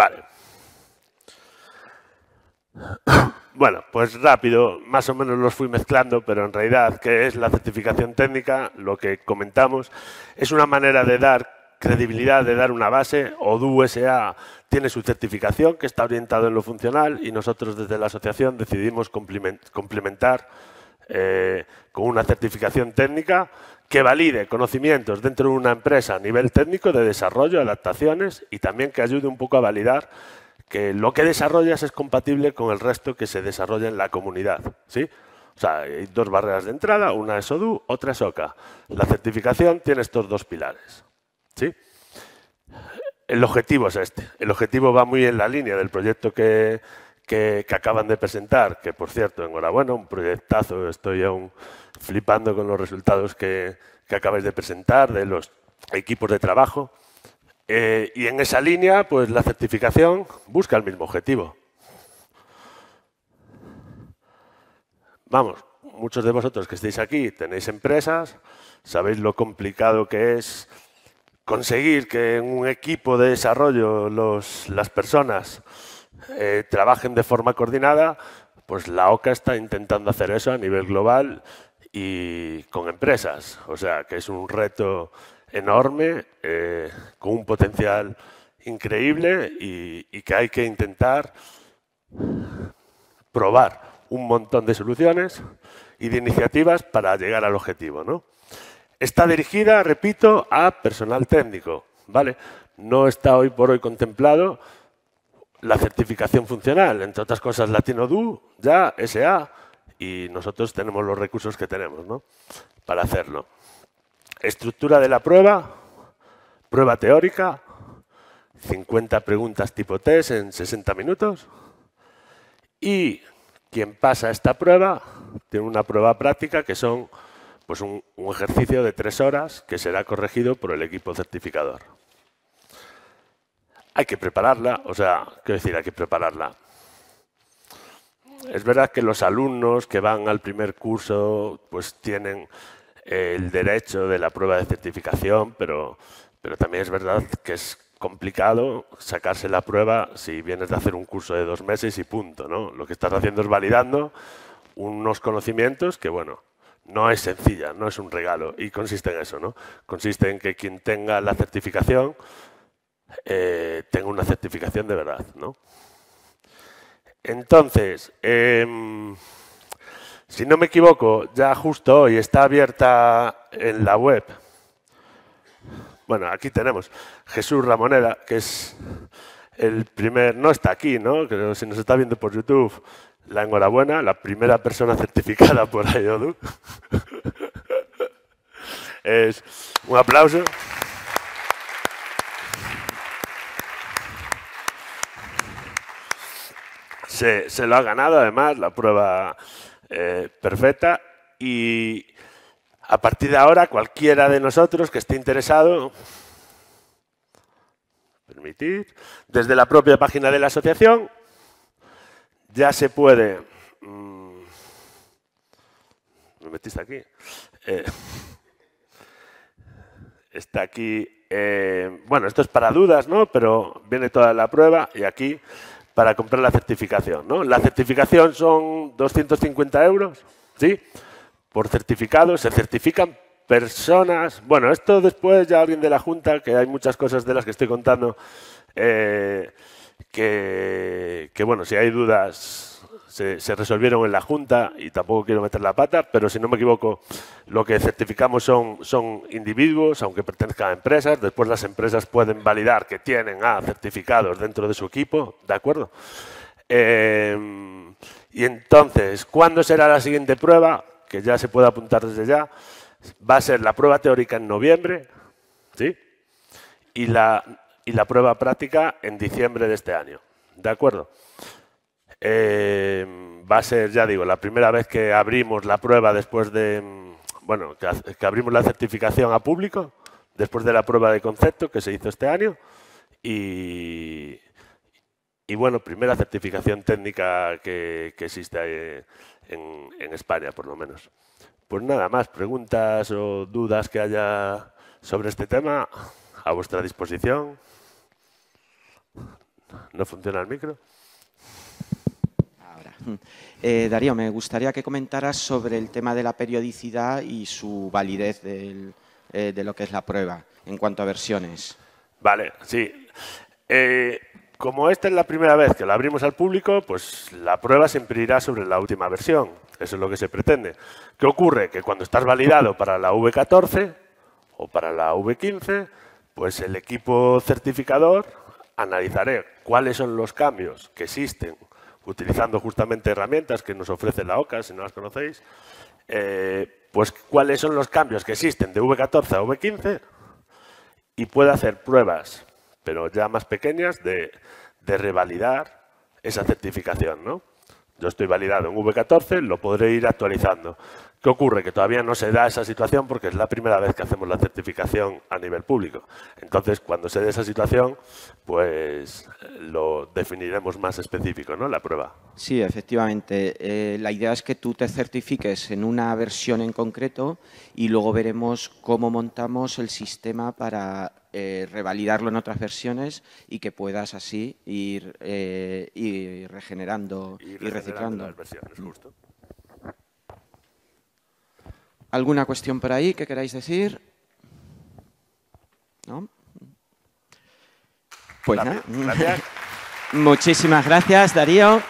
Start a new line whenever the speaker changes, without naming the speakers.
Vale. Bueno, pues rápido, más o menos los fui mezclando, pero en realidad, ¿qué es la certificación técnica? Lo que comentamos es una manera de dar credibilidad, de dar una base. ODU SA tiene su certificación, que está orientado en lo funcional, y nosotros desde la asociación decidimos complementar eh, con una certificación técnica que valide conocimientos dentro de una empresa a nivel técnico de desarrollo, adaptaciones y también que ayude un poco a validar que lo que desarrollas es compatible con el resto que se desarrolla en la comunidad. ¿sí? O sea, hay dos barreras de entrada, una es ODU, otra es OCA. La certificación tiene estos dos pilares. ¿sí? El objetivo es este. El objetivo va muy en la línea del proyecto que, que, acaban de presentar, que por cierto, enhorabuena, un proyectazo, estoy aún flipando con los resultados que, acabáis de presentar, de los equipos de trabajo. Eh, y en esa línea, pues la certificación busca el mismo objetivo. Vamos, muchos de vosotros que estáis aquí tenéis empresas, sabéis lo complicado que es conseguir que en un equipo de desarrollo los, las personas eh, trabajen de forma coordinada, pues la OCA está intentando hacer eso a nivel global y con empresas. O sea, que es un reto enorme, eh, con un potencial increíble y, y, que hay que intentar probar un montón de soluciones y de iniciativas para llegar al objetivo. ¿no? Está dirigida, repito, a personal técnico. ¿vale? No está hoy por hoy contemplado la certificación funcional, entre otras cosas LatinoDu, ya, SA, y nosotros tenemos los recursos que tenemos ¿no? para hacerlo. Estructura de la prueba, prueba teórica, 50 preguntas tipo test en 60 minutos y quien pasa esta prueba tiene una prueba práctica que son pues un, un ejercicio de tres horas que será corregido por el equipo certificador hay que prepararla, o sea, quiero decir, hay que prepararla. Es verdad que los alumnos que van al primer curso pues tienen eh, el derecho de la prueba de certificación, pero, pero también es verdad que es complicado sacarse la prueba si vienes de hacer un curso de dos meses y punto. ¿no? Lo que estás haciendo es validando unos conocimientos que, bueno, no es sencilla, no es un regalo y consiste en eso. ¿no? Consiste en que quien tenga la certificación eh, tengo una certificación de verdad. ¿no? Entonces, em, si no me equivoco, ya justo hoy está abierta en la web. Bueno, aquí tenemos Jesús Ramonera, que es el primer, no está aquí, ¿no? si nos está viendo por YouTube, la enhorabuena, la primera persona certificada por IODU. es un aplauso. se, lo ha ganado además, la prueba eh, perfecta. Y a partir de ahora, cualquiera de nosotros que esté interesado, permitid, desde la propia página de la asociación, ya se puede... Mm, me metiste aquí. Eh, está aquí, eh, bueno, esto es para dudas, ¿no? Pero viene toda la prueba y aquí para comprar la certificación. ¿no? La certificación son 250 euros, ¿sí? Por certificado, se certifican personas. Bueno, esto después ya alguien de la Junta, que hay muchas cosas de las que estoy contando, eh, que, bueno, si hay dudas se, resolvieron en la Junta y tampoco quiero meter la pata, pero si no me equivoco, lo que certificamos son, son individuos, aunque pertenezcan a empresas. Después las empresas pueden validar que tienen a certificados dentro de su equipo, ¿de acuerdo? Eh, y entonces, ¿cuándo será la siguiente prueba? Que ya se puede apuntar desde ya. Va a ser la prueba teórica en noviembre, ¿sí? Y la, y la prueba práctica en diciembre de este año, ¿de acuerdo? Em, va a ser, ya digo, la primera vez que abrimos la prueba después de, em, bueno, que, abrimos la certificación a público, después de la prueba de concepto que se hizo este año. Y, y bueno, primera certificación técnica que, existe eh, en, España, por lo menos. Pues nada más, preguntas o dudas que haya sobre este tema, a vuestra disposición. ¿No funciona el micro? Mm. Eh, Darío, me gustaría que comentaras sobre el tema de la periodicidad y su validez eh, de lo que es la prueba en cuanto a versiones. Vale, sí. Eh, como esta es la primera vez que la abrimos al público, pues la prueba siempre irá sobre la última versión. Eso es lo que se pretende. ¿Qué ocurre? Que cuando estás validado para la V14 o para la V15, pues el equipo certificador analizaré cuáles son los cambios que existen utilizando justamente herramientas que nos ofrece la OCA, si no las conocéis, eh, pues cuáles son los cambios que existen de V14 a V15 y puede hacer pruebas, pero ya más pequeñas, de, revalidar esa certificación. ¿no? Yo estoy validado en V14, lo podré ir actualizando. ¿Qué ocurre? Que todavía no se da esa situación porque es la primera vez que hacemos la certificación a nivel público. Entonces, cuando se dé esa situación, pues lo definiremos más específico, ¿no? La prueba. Sí, efectivamente. Eh, la idea es que tú te certifiques en una versión en concreto y luego veremos cómo montamos el sistema para eh, revalidarlo en otras versiones y que puedas así ir, eh, regenerando y, regenerando y reciclando. Las versiones, justo. ¿Alguna cuestión por ahí que queráis decir? ¿No? Pues nada. Muchísimas gracias, Darío.